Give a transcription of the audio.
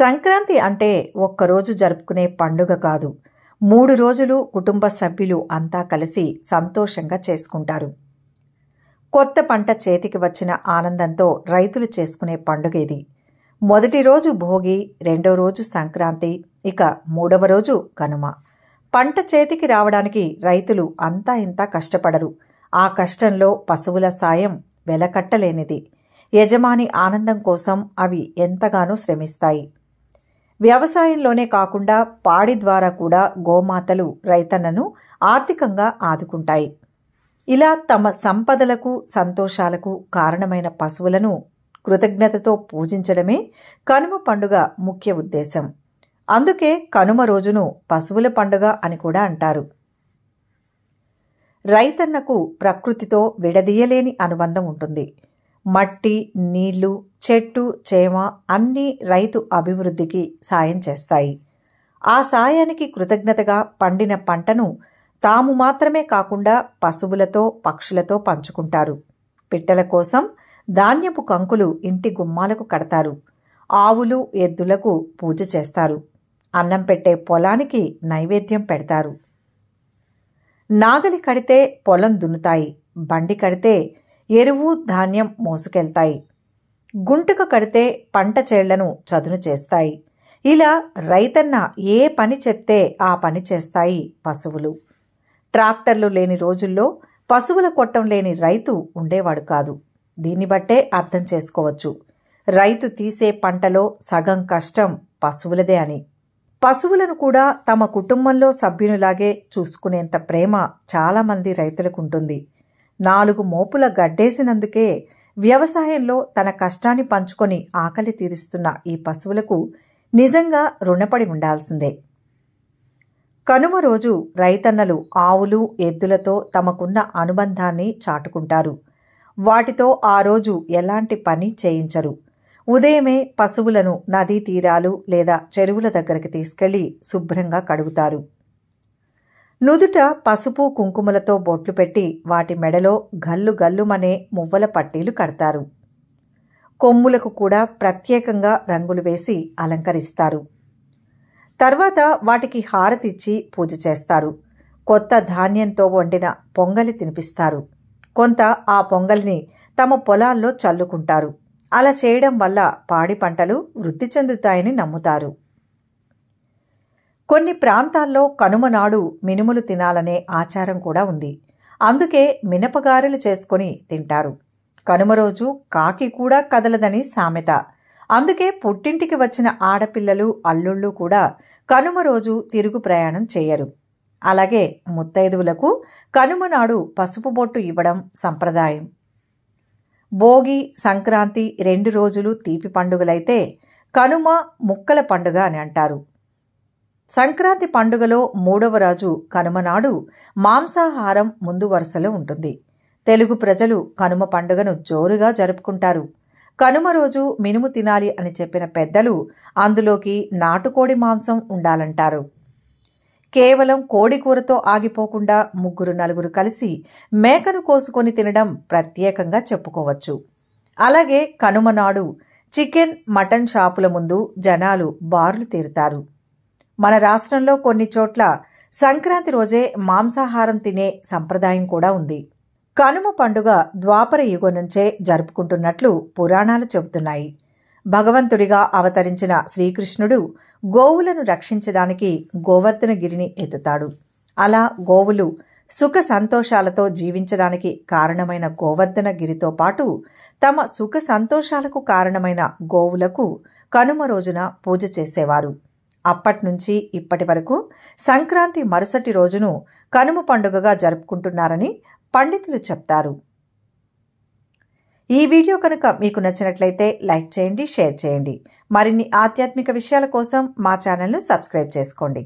సంక్రాంతి అంటే ఒక్కరోజు జరుపుకునే పండుగ కాదు మూడు రోజులు కుటుంబ సభ్యులు అంతా కలిసి సంతోషంగా చేసుకుంటారు కొత్త పంట చేతికి వచ్చిన ఆనందంతో రైతులు చేసుకునే పండుగ ఇది మొదటి రోజు భోగి రెండో రోజు సంక్రాంతి ఇక మూడవ రోజు కనుమ పంట చేతికి రావడానికి రైతులు అంతా ఇంత కష్టపడరు ఆ కష్టంలో పశువుల సాయం వెలకట్టలేనిది యజమాని ఆనందం కోసం అవి ఎంతగానో శ్రమిస్తాయి వ్యవసాయంలోనే కాకుండా పాడి ద్వారా కూడా గోమాతలు రైతన్నను ఆర్థికంగా ఆదుకుంటాయి ఇలా తమ సంపదలకు సంతోషాలకు కారణమైన పశువులను కృతజ్ఞతతో పూజించడమే కనుమ పండుగ ముఖ్య ఉద్దేశం అందుకే కనుమ రోజును పశువుల పండుగ అని కూడా అంటారు రైతన్నకు ప్రకృతితో విడదీయలేని అనుబంధం ఉంటుంది మట్టి నీళ్లు చెట్టు చేమ అన్నీ రైతు అభివృద్ధికి సాయం చేస్తాయి ఆ సాయానికి కృతజ్ఞతగా పండిన పంటను తాము మాత్రమే కాకుండా పశువులతో పక్షులతో పంచుకుంటారు పిట్టల కోసం ధాన్యపు కంకులు ఇంటి గుమ్మాలకు కడతారు ఆవులు ఎద్దులకు పూజ చేస్తారు అన్నం పెట్టే పొలానికి నైవేద్యం పెడతారు నాగలి కడితే పొలం దున్నుతాయి బండి కడితే ఎరువు ధాన్యం మోసుకెళ్తాయి గుంటుకు కడితే పంట చేళ్లను చదును చేస్తాయి ఇలా రైతన్న ఏ పని చెప్తే ఆ పని చేస్తాయి పశువులు ట్రాక్టర్లు లేని రోజుల్లో పశువుల కొట్టం లేని రైతు ఉండేవాడు కాదు దీన్ని బట్టే అర్థం చేసుకోవచ్చు రైతు తీసే పంటలో సగం కష్టం పశువులదే అని పశువులను కూడా తమ కుటుంబంలో సభ్యునిలాగే చూసుకునేంత ప్రేమ చాలామంది రైతులకు ఉంటుంది నాలుగు మోపుల గడ్డేసినందుకే వ్యవసాయంలో తన కష్టాన్ని పంచుకొని ఆకలి తీరుస్తున్న ఈ పశువులకు నిజంగా రుణపడి ఉండాల్సిందే కనుమ రోజు రైతన్నలు ఆవులు ఎద్దులతో తమకున్న అనుబంధాన్ని చాటుకుంటారు వాటితో ఆ రోజు ఎలాంటి పని చేయించరు ఉదయమే పశువులను నదీ తీరాలు లేదా చెరువుల దగ్గరికి తీసుకెళ్లి శుభ్రంగా కడుగుతారు నుదుట పసుపు కుంకుమలతో బొట్లు పెట్టి వాటి మెడలో గల్లు గల్లుమనే మువ్వల పట్టీలు కడతారు కొమ్ములకు కూడా ప్రత్యేకంగా రంగులు వేసి అలంకరిస్తారు తర్వాత వాటికి హారతిచ్చి పూజ చేస్తారు కొత్త ధాన్యంతో వండిన పొంగలి తినిపిస్తారు కొంత ఆ పొంగల్ని తమ పొలాల్లో చల్లుకుంటారు అలా చేయడం వల్ల పాడి పంటలు వృద్ధి చెందుతాయని నమ్ముతారు కొన్ని ప్రాంతాల్లో కనుమనాడు మినుములు తినాలనే ఆచారం కూడా ఉంది అందుకే మినపగారెలు చేసుకొని తింటారు కనుమ రోజు కాకి కూడా కదలదని సామెత అందుకే పుట్టింటికి వచ్చిన ఆడపిల్లలు అల్లుళ్ళు కూడా కనుమ రోజు తిరుగు ప్రయాణం చేయరు అలాగే ముత్తైదువులకు కనుమనాడు పసుపు బొట్టు ఇవ్వడం సంప్రదాయం భోగి సంక్రాంతి రెండు రోజులు తీపి పండుగలైతే కనుమ ముక్కల పండుగ అని అంటారు సంక్రాంతి పండుగలో మూడవ రాజు కనుమనాడు మాంసాహారం ముందు వరుసలో ఉంటుంది తెలుగు ప్రజలు కనుమ పండుగను జోరుగా జరుపుకుంటారు కనుమ రోజు మినుము తినాలి అని చెప్పిన పెద్దలు అందులోకి నాటుకోడి మాంసం ఉండాలంటారు కేవలం కోడి కూరతో ఆగిపోకుండా ముగ్గురు నలుగురు కలిసి మేకను కోసుకొని తినడం ప్రత్యేకంగా చెప్పుకోవచ్చు అలాగే కనుమనాడు చికెన్ మటన్ షాపుల ముందు జనాలు బార్లు తీరుతారు మన రాష్ట్రంలో కొన్ని చోట్ల సంక్రాంతి రోజే మాంసాహారం తినే సంప్రదాయం కూడా ఉంది కనుమ పండుగ ద్వాపర యుగం నుంచే జరుపుకుంటున్నట్లు పురాణాలు చెబుతున్నాయి భగవంతుడిగా అవతరించిన శ్రీకృష్ణుడు గోవులను రక్షించడానికి గోవర్ధనగిరిని ఎత్తుతాడు అలా గోవులు సుఖ సంతోషాలతో జీవించడానికి కారణమైన గోవర్ధనగిరితో పాటు తమ సుఖ సంతోషాలకు కారణమైన గోవులకు కనుమ రోజున పూజ చేసేవారు అప్పటి నుంచి ఇప్పటి వరకు సంక్రాంతి మరుసటి రోజును కనుమ పండుగగా జరుపుకుంటున్నారని పండితులు చెప్తారు ఈ వీడియో కనుక మీకు నచ్చినట్లయితే లైక్ చేయండి షేర్ చేయండి మరిన్ని ఆధ్యాత్మిక విషయాల కోసం మా ఛానల్ను సబ్స్క్రైబ్ చేసుకోండి